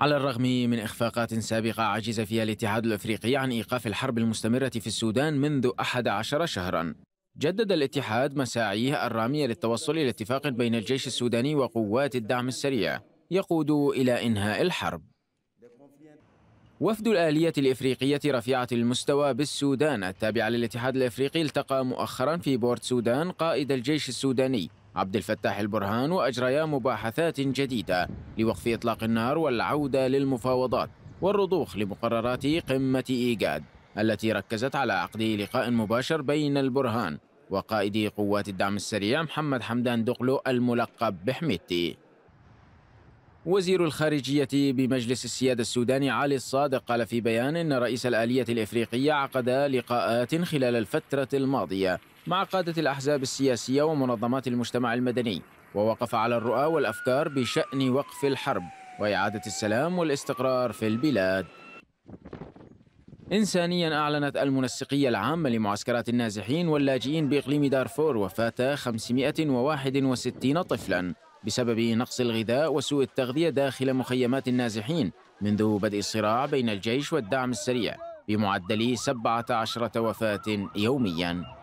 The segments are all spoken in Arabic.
على الرغم من إخفاقات سابقة عجز فيها الاتحاد الأفريقي عن إيقاف الحرب المستمرة في السودان منذ 11 شهرا جدد الاتحاد مساعيه الرامية للتوصل إلى اتفاق بين الجيش السوداني وقوات الدعم السريع يقود إلى إنهاء الحرب وفد الآلية الإفريقية رفيعة المستوى بالسودان التابعة للاتحاد الإفريقي التقى مؤخرا في بورت سودان قائد الجيش السوداني عبد الفتاح البرهان وأجريا مباحثات جديدة لوقف إطلاق النار والعودة للمفاوضات والرضوخ لمقررات قمة إيجاد التي ركزت على عقد لقاء مباشر بين البرهان وقائد قوات الدعم السريع محمد حمدان دقلو الملقب بحميتي وزير الخارجية بمجلس السيادة السوداني علي الصادق قال في بيان أن رئيس الآلية الإفريقية عقد لقاءات خلال الفترة الماضية مع قادة الأحزاب السياسية ومنظمات المجتمع المدني ووقف على الرؤى والأفكار بشأن وقف الحرب وإعادة السلام والاستقرار في البلاد إنسانيا أعلنت المنسقية العامة لمعسكرات النازحين واللاجئين بإقليم دارفور وفاة 561 طفلا بسبب نقص الغذاء وسوء التغذية داخل مخيمات النازحين منذ بدء الصراع بين الجيش والدعم السريع بمعدل 17 وفاة يومياً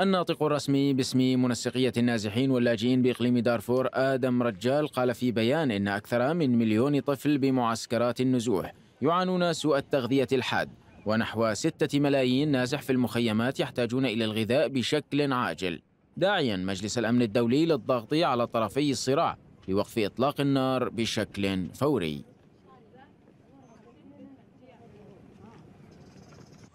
الناطق الرسمي باسم منسقية النازحين واللاجئين بإقليم دارفور آدم رجال قال في بيان إن أكثر من مليون طفل بمعسكرات النزوح يعانون سوء التغذية الحاد ونحو ستة ملايين نازح في المخيمات يحتاجون إلى الغذاء بشكل عاجل داعيا مجلس الأمن الدولي للضغط على طرفي الصراع لوقف إطلاق النار بشكل فوري